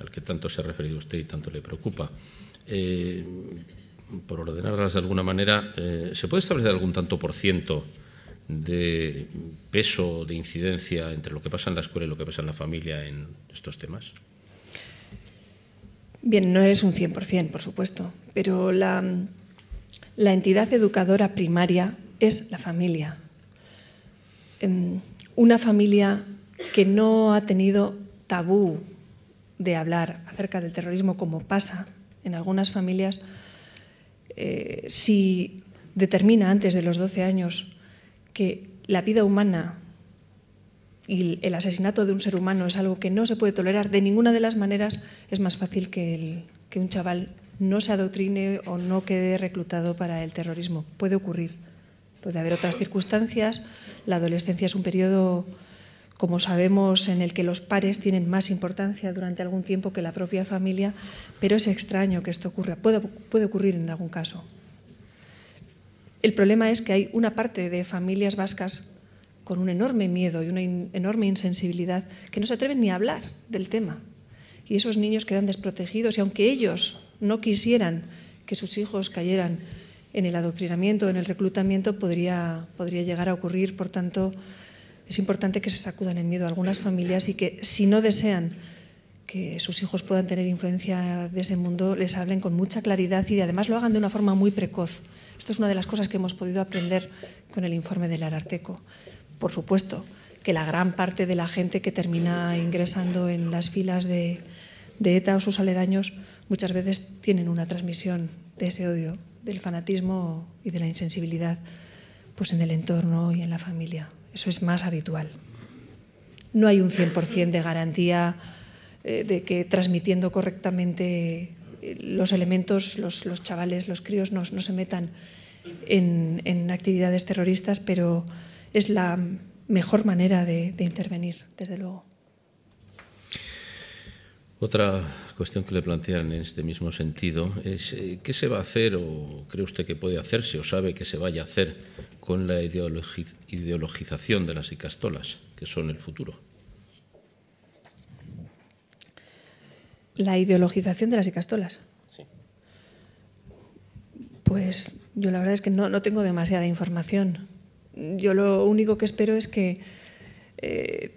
S1: al que tanto se ha referido usted y tanto le preocupa. Eh, por ordenarlas de alguna manera, eh, ¿se puede establecer algún tanto por ciento de peso, de incidencia entre lo que pasa en la escuela y lo que pasa en la familia en estos temas?
S3: Bien, no es un 100%, por supuesto, pero la, entidad educadora primaria es la familia. Em, una familia que no ha tenido tabú de hablar acerca del terrorismo como pasa en algunas familias, eh, si determina antes de los 12 años que la vida humana y el asesinato de un ser humano es algo que no se puede tolerar de ninguna de las maneras, es más fácil que, un chaval no se adoctrine o no quede reclutado para el terrorismo. Puede ocurrir. Puede haber otras circunstancias. La adolescencia es un periodo, como sabemos, en el que los pares tienen más importancia durante algún tiempo que la propia familia, pero es extraño que esto ocurra. Puede, puede ocurrir en algún caso. El problema es que hay una parte de familias vascas con un enorme miedo y una enorme insensibilidad que no se atreven ni a hablar del tema. Y esos niños quedan desprotegidos y aunque ellos no quisieran que sus hijos cayeran en el adoctrinamiento, en el reclutamiento, podría, podría llegar a ocurrir. Por tanto, es importante que se sacudan el miedo algunas familias y que si no desean que sus hijos puedan tener influencia de ese mundo, les hablen con mucha claridad y además lo hagan de una forma muy precoz. Esto es una de las cosas que hemos podido aprender con el informe del Ararteco por supuesto, que la gran parte de la gente que termina ingresando en las filas de, ETA o sus aledaños muchas veces tienen una transmisión de ese odio, del fanatismo y de la insensibilidad pues en el entorno y en la familia. Eso es más habitual. No hay un 100% de garantía eh, de que transmitiendo correctamente eh, los elementos, los, chavales, los críos no, se metan en, en actividades terroristas, pero es la mejor manera de, intervenir, desde luego.
S1: Otra cuestión que le plantean en este mismo sentido es eh, qué se va a hacer o cree usted que puede hacerse o sabe que se vaya a hacer con la ideologización de las icastolas, que son el futuro.
S3: La ideologización de las icastolas. Sí. Pues yo la verdad es que no, no tengo demasiada información yo lo único que espero es que eh,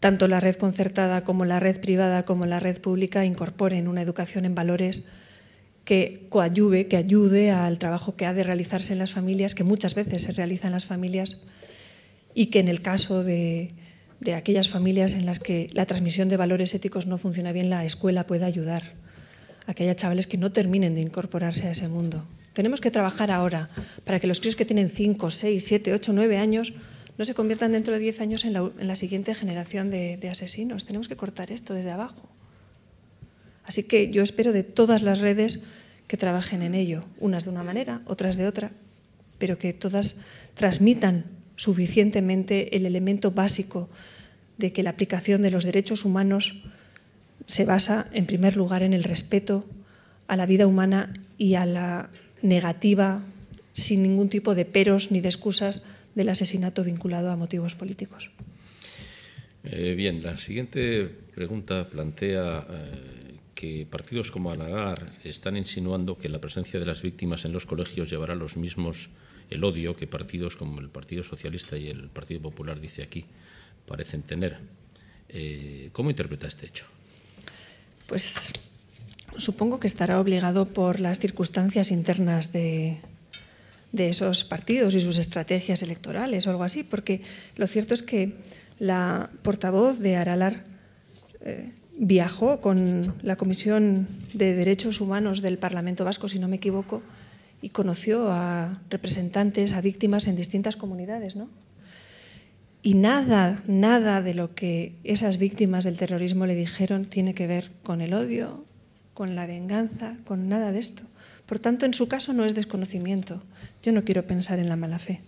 S3: tanto la red concertada como la red privada como la red pública incorporen una educación en valores que coadyuve, que ayude al trabajo que ha de realizarse en las familias, que muchas veces se realiza en las familias y que en el caso de, de aquellas familias en las que la transmisión de valores éticos no funciona bien, la escuela pueda ayudar a que haya chavales que no terminen de incorporarse a ese mundo. Tenemos que trabajar ahora para que los críos que tienen 5, 6, 7, 8, 9 años no se conviertan dentro de 10 años en la, siguiente generación de, asesinos. Tenemos que cortar esto desde abajo. Así que yo espero de todas las redes que trabajen en ello, unas de una manera, otras de otra, pero que todas transmitan suficientemente el elemento básico de que la aplicación de los derechos humanos se basa, en primer lugar, en el respeto a la vida humana y a la negativa, sin ningún tipo de peros ni de excusas del asesinato vinculado a motivos políticos.
S1: Eh, bien, la siguiente pregunta plantea eh, que partidos como Alagar están insinuando que la presencia de las víctimas en los colegios llevará los mismos el odio que partidos como el Partido Socialista y el Partido Popular, dice aquí, parecen tener. Eh, ¿Cómo interpreta este hecho?
S3: Pues supongo que estará obligado por las circunstancias internas de, esos partidos y sus estrategias electorales o algo así, porque lo cierto es que la portavoz de Aralar eh, viajó con la Comisión de Derechos Humanos del Parlamento Vasco, si no me equivoco, y conoció a representantes, a víctimas en distintas comunidades, ¿no? Y nada, nada de lo que esas víctimas del terrorismo le dijeron tiene que ver con el odio, con la venganza, con nada de esto. Por tanto, en su caso no es desconocimiento. Yo no quiero pensar en la mala fe.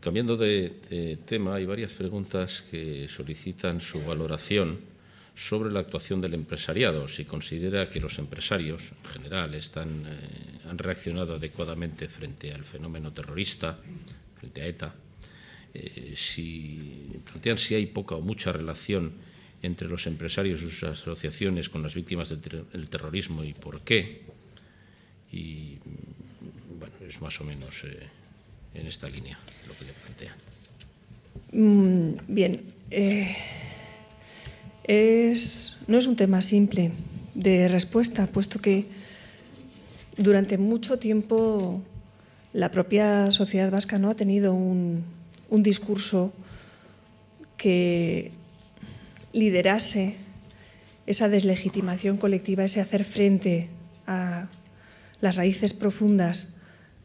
S1: Cambiando de, tema, hay varias preguntas que solicitan su valoración sobre la actuación del empresariado, si considera que los empresarios en general están, eh, han reaccionado adecuadamente frente al fenómeno terrorista, frente a ETA. Eh, si plantean si hay poca o mucha relación entre los empresarios y sus asociaciones con las víctimas del, terrorismo y por qué. Y bueno, es más o menos eh, en esta línea lo que le plantean
S3: mm, bien, eh, es, no es un tema simple de respuesta, puesto que durante mucho tiempo la propia sociedad vasca no ha tenido un, un discurso que liderase esa deslegitimación colectiva, ese hacer frente a las raíces profundas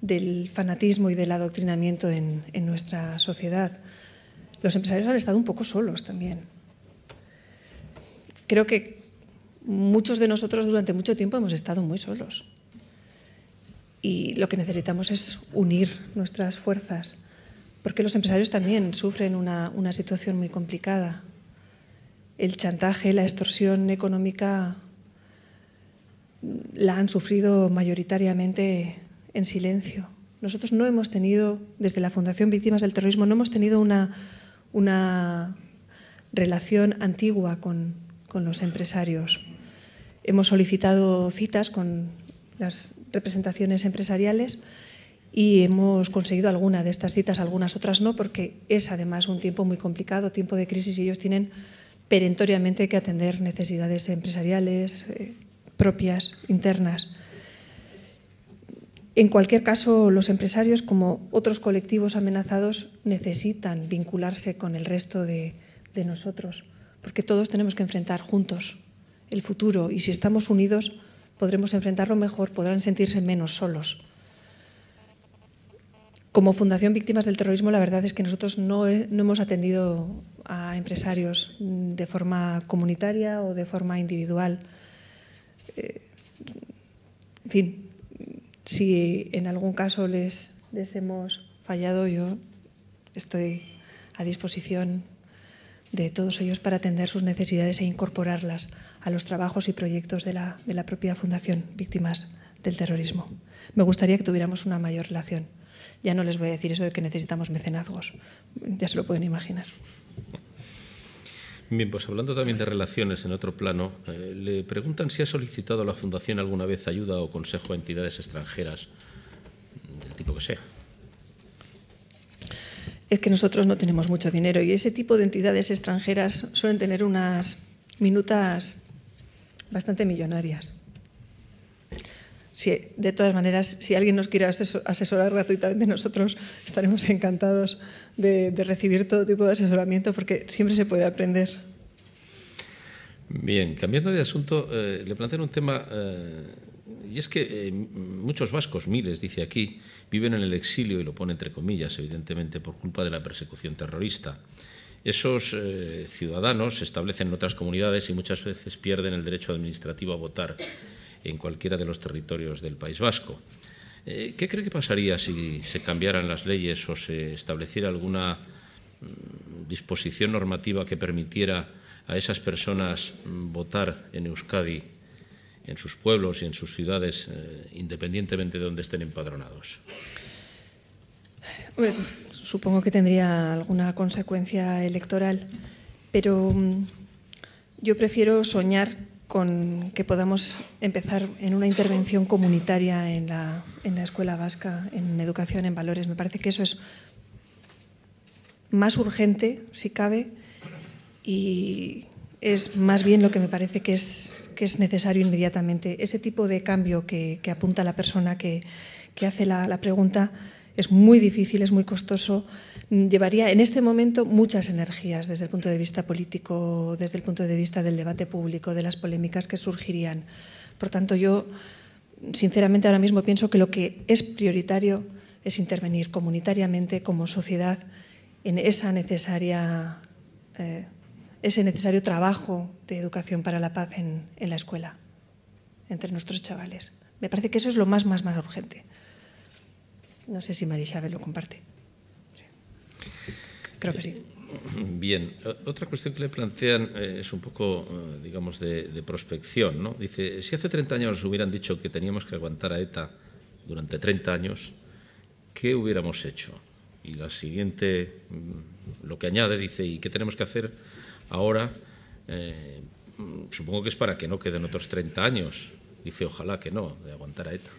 S3: del fanatismo y del adoctrinamiento en, nuestra sociedad. Los empresarios han estado un poco solos también. Creo que muchos de nosotros durante mucho tiempo hemos estado muy solos. Y lo que necesitamos es unir nuestras fuerzas porque los empresarios también sufren una, situación muy complicada. El chantaje, la extorsión económica la han sufrido mayoritariamente en silencio. Nosotros no hemos tenido, desde la Fundación Víctimas del Terrorismo, no hemos tenido una, relación antigua con, los empresarios. Hemos solicitado citas con las representaciones empresariales y hemos conseguido alguna de estas citas, algunas otras no, porque es además un tiempo muy complicado, tiempo de crisis y ellos tienen perentoriamente que atender necesidades empresariales eh, propias, internas. En cualquier caso, los empresarios, como otros colectivos amenazados, necesitan vincularse con el resto de, de, nosotros, porque todos tenemos que enfrentar juntos el futuro y si estamos unidos podremos enfrentarlo mejor, podrán sentirse menos solos. Como Fundación Víctimas del Terrorismo, la verdad es que nosotros no, hemos atendido a empresarios mm, de forma comunitaria o de forma individual. Eh, en fin, si en algún caso les, les hemos fallado, yo estoy a disposición de todos ellos para atender sus necesidades e incorporarlas a los trabajos y proyectos de la propia Fundación Víctimas del Terrorismo. Me gustaría que tuviéramos una mayor relación. Ya no les voy a decir eso de que necesitamos mecenazgos, ya se lo pueden imaginar.
S1: Bien, pues hablando también de relaciones en otro plano, eh, le preguntan si ha solicitado la Fundación alguna vez ayuda o consejo a entidades extranjeras, del tipo que sea.
S3: Es que nosotros no tenemos mucho dinero y ese tipo de entidades extranjeras suelen tener unas minutas bastante millonarias de todas maneras, si alguien nos quiere asesorar gratuitamente, nosotros estaremos encantados de, recibir todo tipo de asesoramiento porque siempre se puede aprender.
S1: Bien, cambiando de asunto, eh, le planteo un tema, eh, y es que eh, muchos vascos, miles, dice aquí, viven en el exilio, y lo pone entre comillas, evidentemente, por culpa de la persecución terrorista. Esos ciudadanos se establecen en otras comunidades y muchas veces pierden el derecho administrativo a votar en cualquiera de los territorios del País Vasco. Eh, ¿Qué cree que pasaría si se cambiaran las leyes o se estableciera alguna mm, disposición normativa que permitiera a esas personas mm, votar en Euskadi, en sus pueblos y en sus ciudades, eh, independientemente de dónde estén empadronados?
S3: supongo que tendría alguna consecuencia electoral, pero mm, yo prefiero soñar con que podamos empezar en una intervención comunitaria en la, en la escuela vasca, en educación, en valores. Me parece que eso es más urgente, si cabe, y es más bien lo que me parece que es, que es necesario inmediatamente. Ese tipo de cambio que, apunta la persona que, hace la pregunta es muy difícil, es muy costoso llevaría en este momento muchas energías desde el punto de vista político, desde el punto de vista del debate público, de las polémicas que surgirían. Por tanto, yo sinceramente ahora mismo pienso que lo que es prioritario es intervenir comunitariamente como sociedad en esa necesaria, eh, ese necesario trabajo de educación para la paz en, la escuela, entre nuestros chavales. Me parece que eso es lo más, más, más urgente. No sé si Marisabel lo comparte. Creo que sí.
S1: <clears throat> Bien, otra cuestión que le plantean eh, es un poco, eh, digamos, de, prospección. ¿no? Dice, si hace 30 años hubieran dicho que teníamos que aguantar a ETA durante 30 años, ¿qué hubiéramos hecho? Y la siguiente, mm, lo que añade, dice, ¿y qué tenemos que hacer ahora? Eh, mm, supongo que es para que no queden otros 30 años. Dice, ojalá que no, de aguantar a ETA.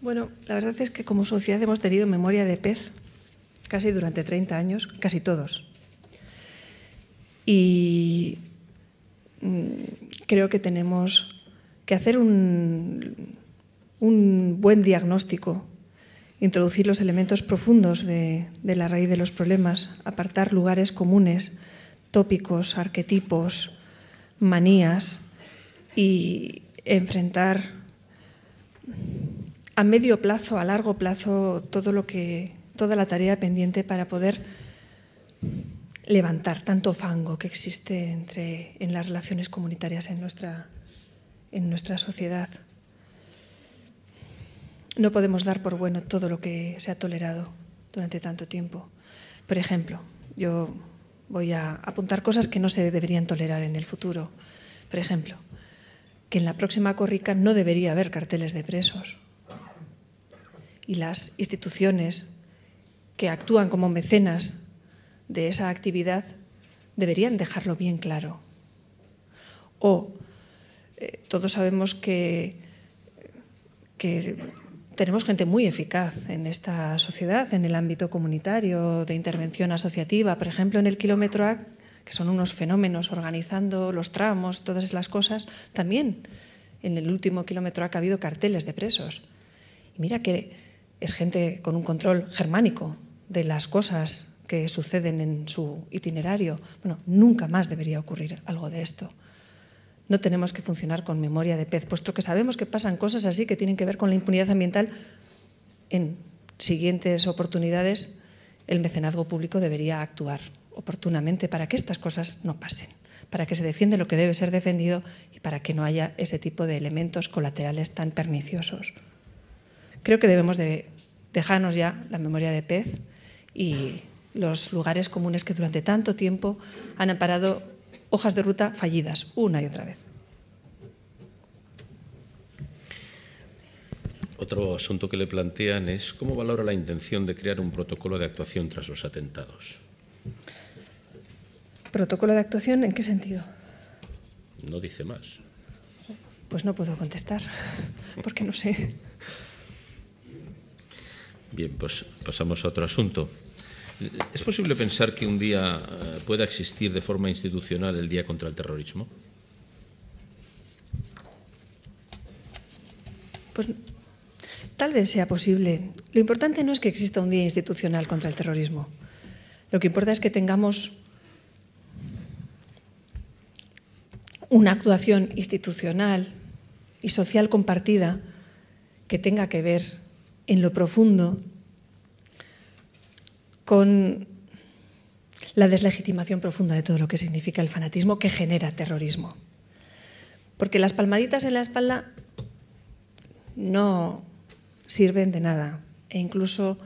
S3: Bueno, la verdad es que como sociedad hemos tenido memoria de pez casi durante 30 años, casi todos. Y mm, creo que tenemos que hacer un, un buen diagnóstico, introducir los elementos profundos de, de la raíz de los problemas, apartar lugares comunes, tópicos, arquetipos, manías y enfrentar a medio plazo, a largo plazo, todo lo que toda la tarea pendiente para poder levantar tanto fango que existe entre, en las relaciones comunitarias en nuestra, en nuestra sociedad. No podemos dar por bueno todo lo que se ha tolerado durante tanto tiempo. Por ejemplo, yo voy a apuntar cosas que no se deberían tolerar en el futuro. Por ejemplo, que en la próxima corrica no debería haber carteles de presos. Y las instituciones que actúan como mecenas de esa actividad deberían dejarlo bien claro. O eh, todos sabemos que, que tenemos gente muy eficaz en esta sociedad, en el ámbito comunitario, de intervención asociativa, por ejemplo, en el kilómetro A, que son unos fenómenos organizando los tramos, todas esas cosas, también en el último kilómetro ha habido carteles de presos. Y mira que es gente con un control germánico, de las cosas que suceden en su itinerario. Bueno, nunca más debería ocurrir algo de esto. No tenemos que funcionar con memoria de pez, puesto que sabemos que pasan cosas así que tienen que ver con la impunidad ambiental. En siguientes oportunidades, el mecenazgo público debería actuar oportunamente para que estas cosas no pasen, para que se defienda lo que debe ser defendido y para que no haya ese tipo de elementos colaterales tan perniciosos. Creo que debemos de dejarnos ya la memoria de pez y los lugares comunes que durante tanto tiempo han amparado hojas de ruta fallidas una y otra vez.
S1: Otro asunto que le plantean es cómo valora la intención de crear un protocolo de actuación tras los atentados.
S3: ¿Protocolo de actuación en qué sentido?
S1: No dice más.
S3: Pues no puedo contestar, porque no sé.
S1: Bien, pues pasamos a otro asunto. ¿Es posible pensar que un día eh, pueda existir de forma institucional el Día contra el Terrorismo?
S3: Pues tal vez sea posible. Lo importante no es que exista un Día institucional contra el terrorismo. Lo que importa es que tengamos una actuación institucional y social compartida que tenga que ver en lo profundo con la deslegitimación profunda de todo lo que significa el fanatismo que genera terrorismo. Porque las palmaditas en la espalda no sirven de nada e incluso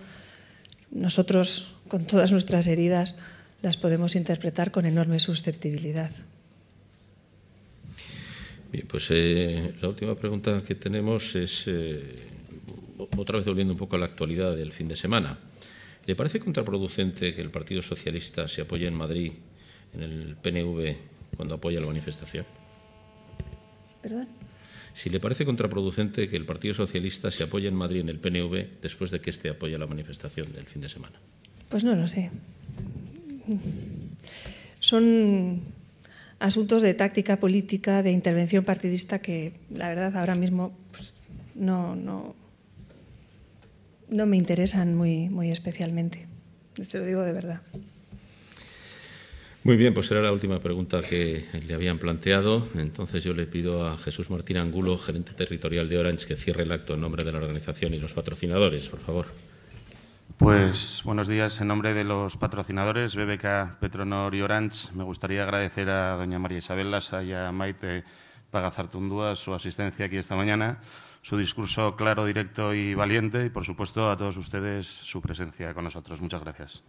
S3: nosotros, con todas nuestras heridas, las podemos interpretar con enorme susceptibilidad.
S1: Bien, pues eh, la última pregunta que tenemos es, eh, otra vez volviendo un poco a la actualidad del fin de semana. ¿Le parece contraproducente que el Partido Socialista se apoye en Madrid, en el PNV, cuando apoya la manifestación? ¿Perdón? Si le parece contraproducente que el Partido Socialista se apoye en Madrid, en el PNV, después de que éste apoye la manifestación del fin de semana.
S3: Pues no lo sé. Son asuntos de táctica política, de intervención partidista que, la verdad, ahora mismo pues, no, no, no me interesan muy, muy especialmente. Te lo digo de verdad.
S1: Muy bien, pues era la última pregunta que le habían planteado. Entonces yo le pido a Jesús Martín Angulo, gerente territorial de Orange, que cierre el acto en nombre de la organización y los patrocinadores, por favor. Pues buenos días. En nombre de los patrocinadores BBK, Petronor y Orange, me gustaría agradecer a doña María Isabel Lassa y a Maite Pagazartundúa su asistencia aquí esta mañana su discurso claro, directo y valiente y, por supuesto, a todos ustedes su presencia con nosotros. Muchas gracias.